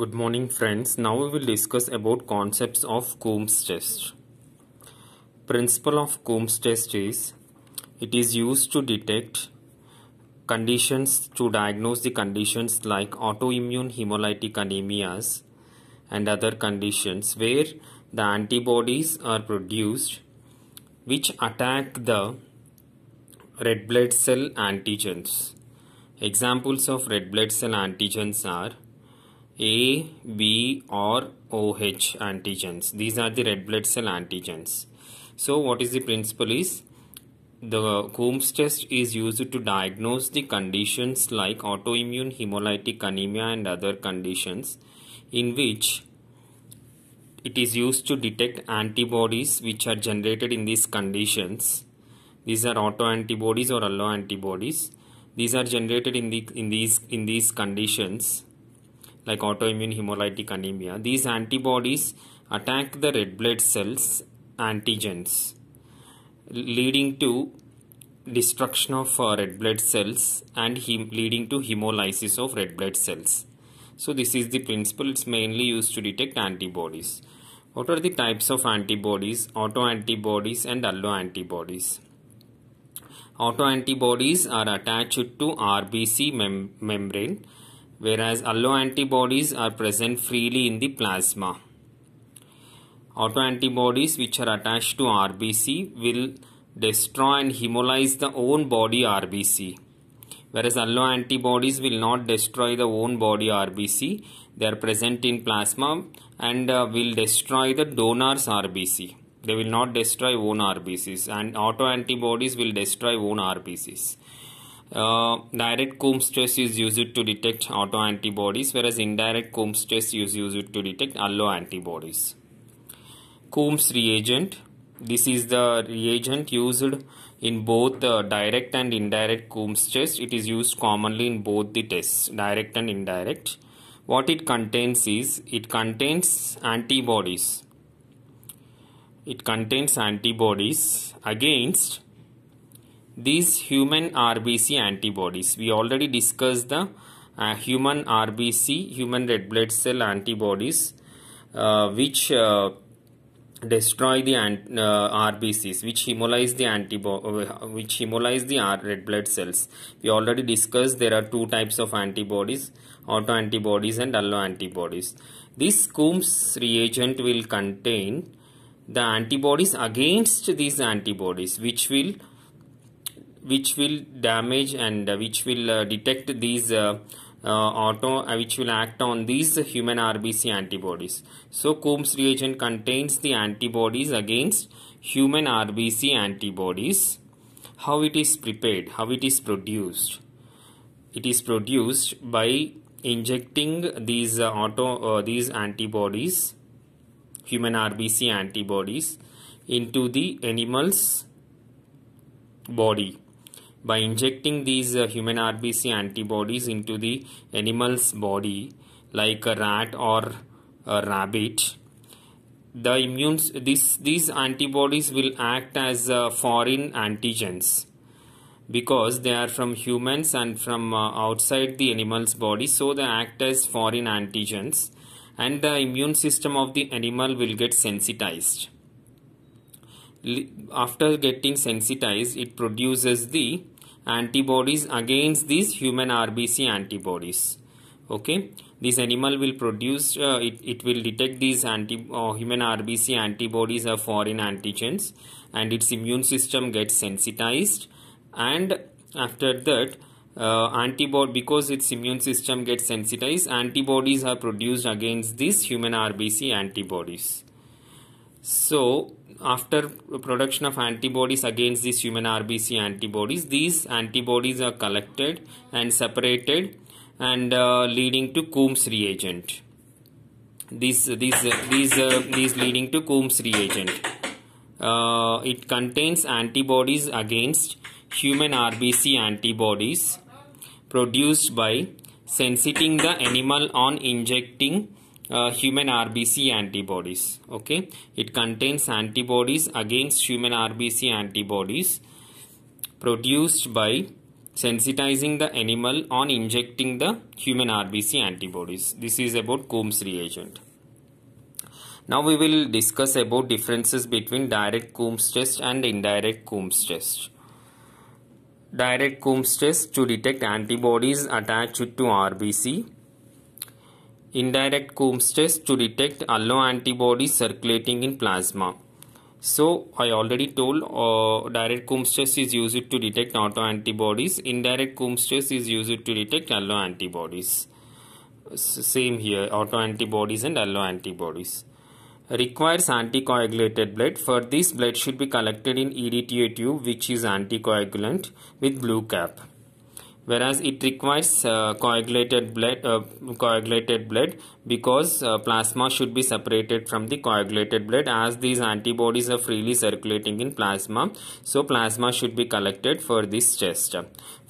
Good morning friends. Now we will discuss about concepts of Coombs test. Principle of Coombs test is it is used to detect conditions to diagnose the conditions like autoimmune hemolytic anemias and other conditions where the antibodies are produced which attack the red blood cell antigens. Examples of red blood cell antigens are a, B or OH antigens. These are the red blood cell antigens. So what is the principle is the Coombs test is used to diagnose the conditions like autoimmune hemolytic anemia and other conditions in which it is used to detect antibodies which are generated in these conditions. These are autoantibodies or allo antibodies. These are generated in, the, in, these, in these conditions like autoimmune hemolytic anemia, these antibodies attack the red blood cells antigens leading to destruction of uh, red blood cells and leading to hemolysis of red blood cells. So this is the principle it's mainly used to detect antibodies. What are the types of antibodies? Autoantibodies and alloantibodies. Autoantibodies are attached to RBC mem membrane whereas alloantibodies are present freely in the plasma. Autoantibodies which are attached to RBC will destroy and hemolyze the own body RBC. Whereas alloantibodies will not destroy the own body RBC. They are present in plasma and uh, will destroy the donor's RBC. They will not destroy own RBCs and autoantibodies will destroy own RBCs. Uh, direct Coombs test is used to detect auto antibodies, whereas indirect Coombs test is used to detect allo antibodies. Coombs reagent. This is the reagent used in both the uh, direct and indirect Coombs test. It is used commonly in both the tests, direct and indirect. What it contains is it contains antibodies. It contains antibodies against these human RBC antibodies. We already discussed the uh, human RBC, human red blood cell antibodies, uh, which uh, destroy the uh, RBCs, which hemolyze the antibody, uh, which hemolyze the red blood cells. We already discussed there are two types of antibodies, autoantibodies and alloantibodies. This Coombs reagent will contain the antibodies against these antibodies, which will which will damage and uh, which will uh, detect these uh, uh, auto uh, which will act on these human RBC antibodies. So Coombs reagent contains the antibodies against human RBC antibodies. How it is prepared, how it is produced. It is produced by injecting these uh, auto these antibodies, human RBC antibodies into the animal's body by injecting these uh, human RBC antibodies into the animal's body like a rat or a rabbit the immune this these antibodies will act as uh, foreign antigens because they are from humans and from uh, outside the animal's body so they act as foreign antigens and the immune system of the animal will get sensitized after getting sensitized it produces the antibodies against these human RBC antibodies. Okay, this animal will produce, uh, it, it will detect these anti, uh, human RBC antibodies or foreign antigens and its immune system gets sensitized and after that uh, antibody because its immune system gets sensitized antibodies are produced against these human rbc antibodies so after production of antibodies against these human RBC antibodies, these antibodies are collected and separated and uh, leading to Coombs reagent. These, these, uh, these, uh, these leading to Coombs reagent. Uh, it contains antibodies against human RBC antibodies produced by sensitizing the animal on injecting uh, human RBC antibodies. Okay, it contains antibodies against human RBC antibodies produced by sensitizing the animal on injecting the human RBC antibodies. This is about Coombs reagent. Now we will discuss about differences between direct Coombs test and indirect Coombs test. Direct Coombs test to detect antibodies attached to RBC indirect Coombs test to detect allo antibodies circulating in plasma. So I already told uh, direct Coombs test is used to detect auto antibodies. Indirect Coombs test is used to detect allo antibodies. same here, auto antibodies and allo antibodies. Requires anticoagulated blood. For this, blood should be collected in EDTA tube, which is anticoagulant with blue cap whereas it requires uh, coagulated blood uh, coagulated blood because uh, plasma should be separated from the coagulated blood as these antibodies are freely circulating in plasma so plasma should be collected for this test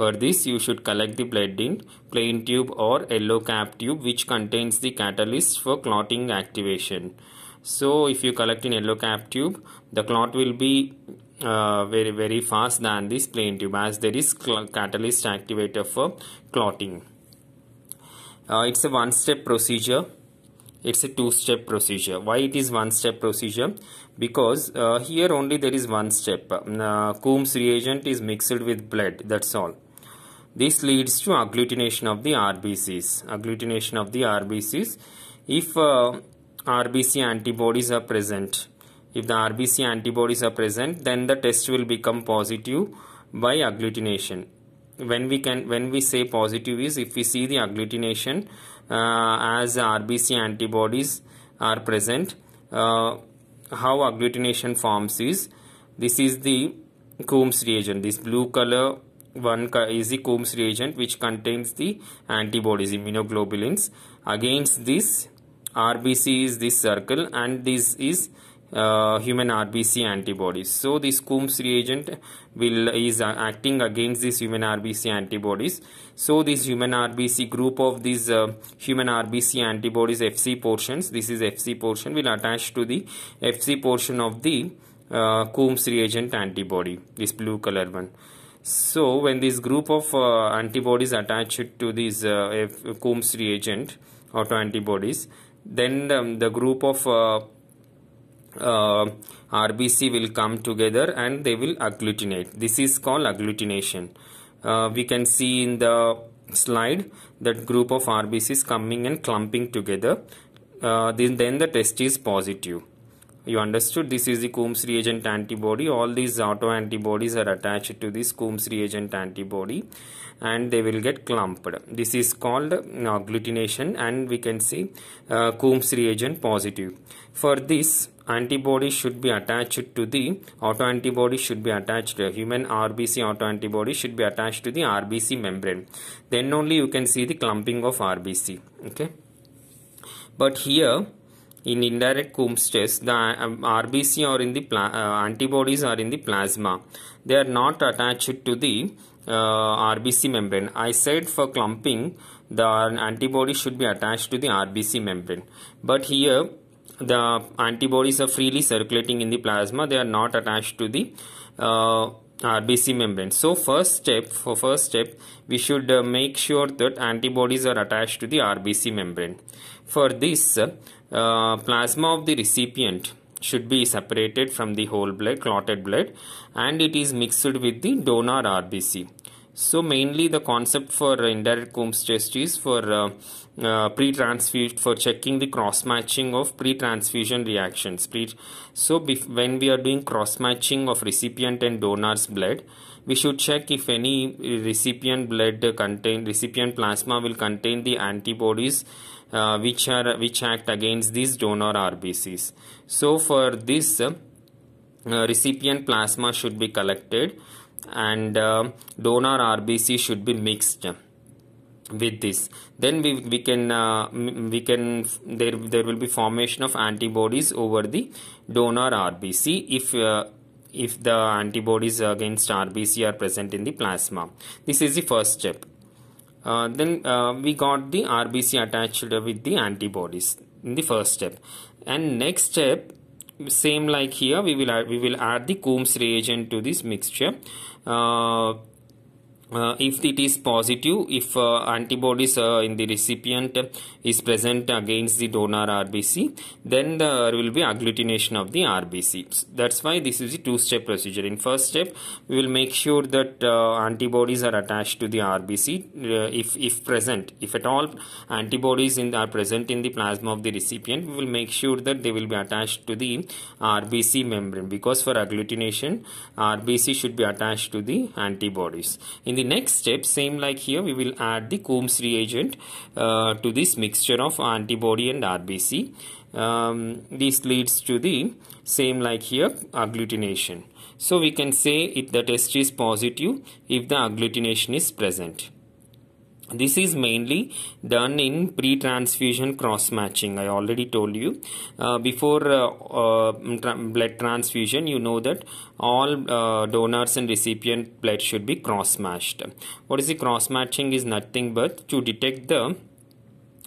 for this you should collect the blood in plain tube or yellow cap tube which contains the catalyst for clotting activation so if you collect in yellow cap tube the clot will be uh, very very fast than this plain tube as there is catalyst activator for clotting uh, it's a one step procedure it's a two step procedure why it is one step procedure because uh, here only there is one step mm, uh, Coombs reagent is mixed with blood that's all this leads to agglutination of the RBCs agglutination of the RBCs if uh, RBC antibodies are present if the RBC antibodies are present, then the test will become positive by agglutination. When we can, when we say positive is if we see the agglutination uh, as RBC antibodies are present. Uh, how agglutination forms is this is the Coombs reagent. This blue color one is the Coombs reagent which contains the antibodies immunoglobulins. Against this RBC is this circle and this is uh, human RBC antibodies. So this Coombs reagent will is uh, acting against these human RBC antibodies. So this human RBC group of these uh, human RBC antibodies FC portions, this is FC portion will attach to the FC portion of the uh, Coombs reagent antibody, this blue color one. So when this group of uh, antibodies attached to this uh, Coombs reagent autoantibodies, then the group of uh, RBC will come together and they will agglutinate. This is called agglutination. Uh, we can see in the slide that group of RBCs coming and clumping together. Uh, then, then the test is positive. You understood this is the Coombs reagent antibody. All these auto antibodies are attached to this Coombs reagent antibody and they will get clumped this is called uh, agglutination and we can see uh, Coombs reagent positive for this antibody should be attached to the autoantibody should be attached human RBC autoantibody should be attached to the RBC membrane then only you can see the clumping of RBC okay but here in indirect Coombs test, the um, RBC or in the uh, antibodies are in the plasma. They are not attached to the uh, RBC membrane. I said for clumping the antibody should be attached to the RBC membrane. But here the antibodies are freely circulating in the plasma. They are not attached to the uh, RBC membrane. So first step, for first step, we should uh, make sure that antibodies are attached to the RBC membrane. For this, uh, plasma of the recipient should be separated from the whole blood, clotted blood, and it is mixed with the donor RBC. So mainly the concept for indirect Coombs test is for uh, uh, pre-transfusion for checking the cross-matching of pre-transfusion reactions. Pre so when we are doing cross-matching of recipient and donor's blood, we should check if any recipient blood contain recipient plasma will contain the antibodies uh, which are which act against these donor RBCs. So for this uh, recipient plasma should be collected and uh, donor RBC should be mixed with this then we, we can uh, we can there there will be formation of antibodies over the donor RBC if uh, if the antibodies against RBC are present in the plasma this is the first step uh, then uh, we got the RBC attached with the antibodies in the first step and next step same like here we will add, we will add the Coombs reagent to this mixture uh, uh, if it is positive if uh, antibodies uh, in the recipient is present against the donor RBC then there will be agglutination of the RBCs that's why this is a two-step procedure in first step we will make sure that uh, antibodies are attached to the RBC uh, if, if present if at all antibodies in, are present in the plasma of the recipient we will make sure that they will be attached to the RBC membrane because for agglutination RBC should be attached to the antibodies in the the next step same like here we will add the Coombs reagent uh, to this mixture of antibody and RBC um, this leads to the same like here agglutination so we can say if the test is positive if the agglutination is present this is mainly done in pre-transfusion cross-matching i already told you uh, before uh, uh, tra blood transfusion you know that all uh, donors and recipient blood should be cross-matched what is the cross-matching is nothing but to detect the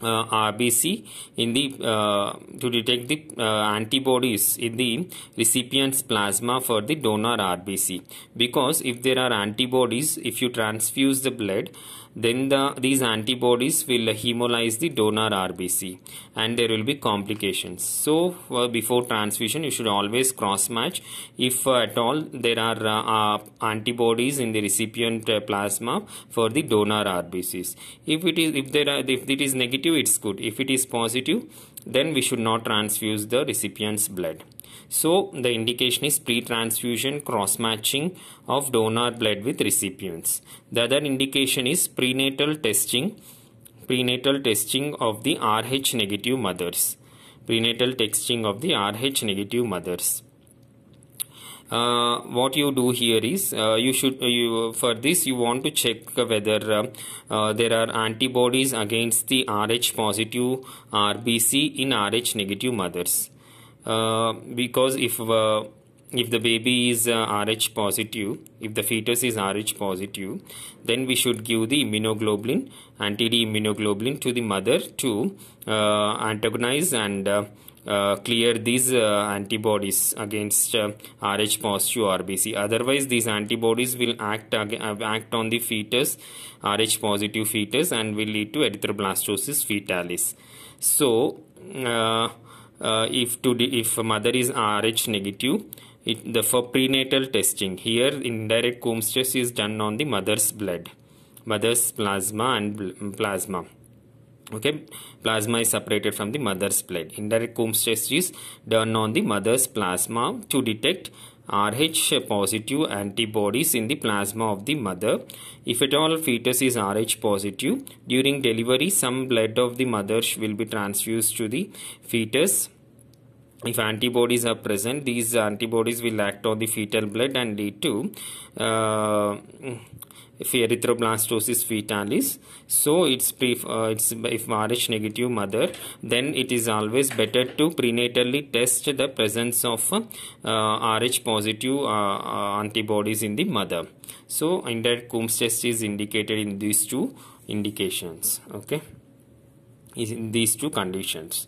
uh, RBC in the uh, to detect the uh, antibodies in the recipient's plasma for the donor RBC because if there are antibodies if you transfuse the blood then the, these antibodies will hemolyze the donor RBC and there will be complications. So uh, before transfusion you should always cross match if uh, at all there are uh, uh antibodies in the recipient uh, plasma for the donor RBCs. If it is if there are if it is negative it's good. If it is positive then we should not transfuse the recipient's blood. So the indication is pre-transfusion cross-matching of donor blood with recipients. The other indication is prenatal testing, prenatal testing of the Rh negative mothers, prenatal testing of the Rh negative mothers. Uh, what you do here is uh, you should uh, you for this you want to check whether uh, uh there are antibodies against the Rh positive RBC in Rh negative mothers uh, because if uh, if the baby is uh, Rh positive, if the fetus is Rh positive, then we should give the immunoglobulin, anti-D immunoglobulin to the mother to uh, antagonize and uh, uh, clear these uh, antibodies against Rh positive RBC. Otherwise, these antibodies will act act on the fetus, Rh positive fetus, and will lead to erythroblastosis fetalis. So uh, if to if mother is Rh negative, it, the for prenatal testing here indirect Coombs test is done on the mother's blood, mother's plasma and plasma. Okay, plasma is separated from the mother's blood. Indirect Coombs test is done on the mother's plasma to detect Rh positive antibodies in the plasma of the mother. If at all fetus is Rh positive, during delivery some blood of the mother will be transfused to the fetus. If antibodies are present, these antibodies will act on the fetal blood and lead to uh, if erythroblastosis fetalis so it's pre uh, it's if rh negative mother then it is always better to prenatally test the presence of uh, rh positive uh, uh antibodies in the mother so indirect coombs test is indicated in these two indications okay is in these two conditions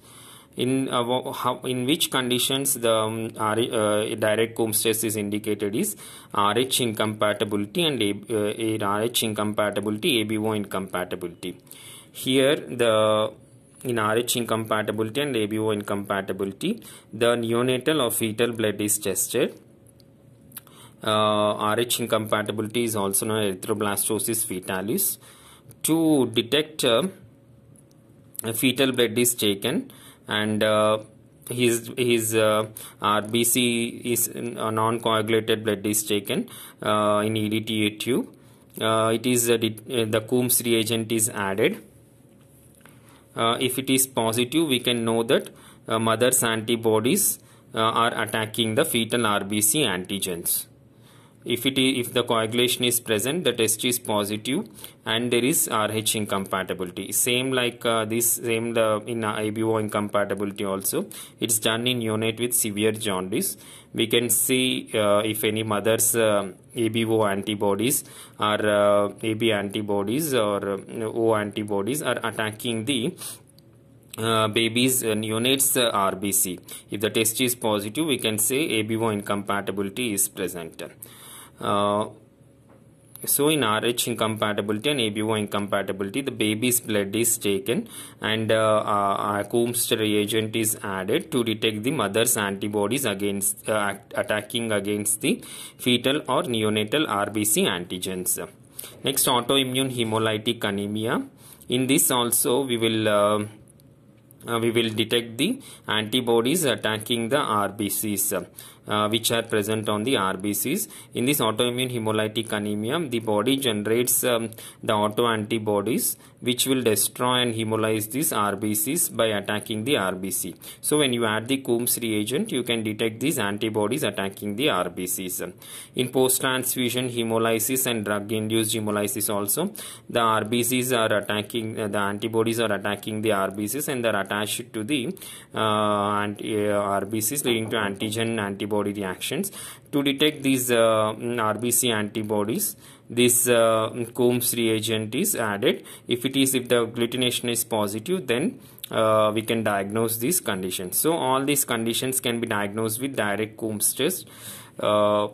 in uh, how, in which conditions the um, uh, direct comb stress is indicated is uh, RH incompatibility and A, uh, RH incompatibility ABO incompatibility here the in RH incompatibility and ABO incompatibility the neonatal or fetal blood is tested uh, RH incompatibility is also known as erythroblastosis fetalis to detect uh, fetal blood is taken and his his uh, uh RBC is non-coagulated blood is taken uh, in EDTA tube. Uh, it is uh, the Coombs reagent is added. if it is positive, we can know that mother's antibodies are attacking the fetal RBC antigens if it is, if the coagulation is present the test is positive and there is rh incompatibility same like uh, this same the in uh, ibo incompatibility also it's done in neonate with severe jaundice we can see uh, if any mother's uh, abo antibodies or uh, ab antibodies or uh, o antibodies are attacking the uh, babies neonates uh, RBC. If the test is positive, we can say ABO incompatibility is present. Uh, so in RH incompatibility and ABO incompatibility, the baby's blood is taken and uh, uh a Coombs reagent is added to detect the mother's antibodies against uh, attacking against the fetal or neonatal RBC antigens. Next, autoimmune hemolytic anemia. In this also, we will uh, we will detect the antibodies attacking the RBCs uh, which are present on the RBCs. In this autoimmune hemolytic anemia, the body generates um, the autoantibodies which will destroy and hemolyze these RBCs by attacking the RBC. So when you add the Coombs reagent, you can detect these antibodies attacking the RBCs. In post-transfusion hemolysis and drug-induced hemolysis also, the RBCs are attacking, uh, the antibodies are attacking the RBCs and they are attached to the uh, anti uh, RBCs leading to antigen antibody reactions. To detect these uh, RBC antibodies, this uh, Coombs reagent is added. If it is, if the glutination is positive, then uh, we can diagnose these conditions. So all these conditions can be diagnosed with direct Coombs test. Uh,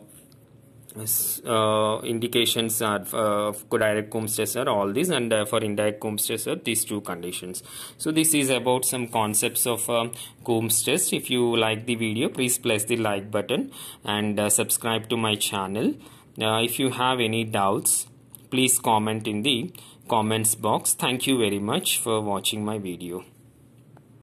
uh, indications are uh, direct Coombs test are all these and uh, for indirect Coombs test are these two conditions. So this is about some concepts of uh, Coombs test. If you like the video please press the like button and uh, subscribe to my channel. Uh, if you have any doubts please comment in the comments box thank you very much for watching my video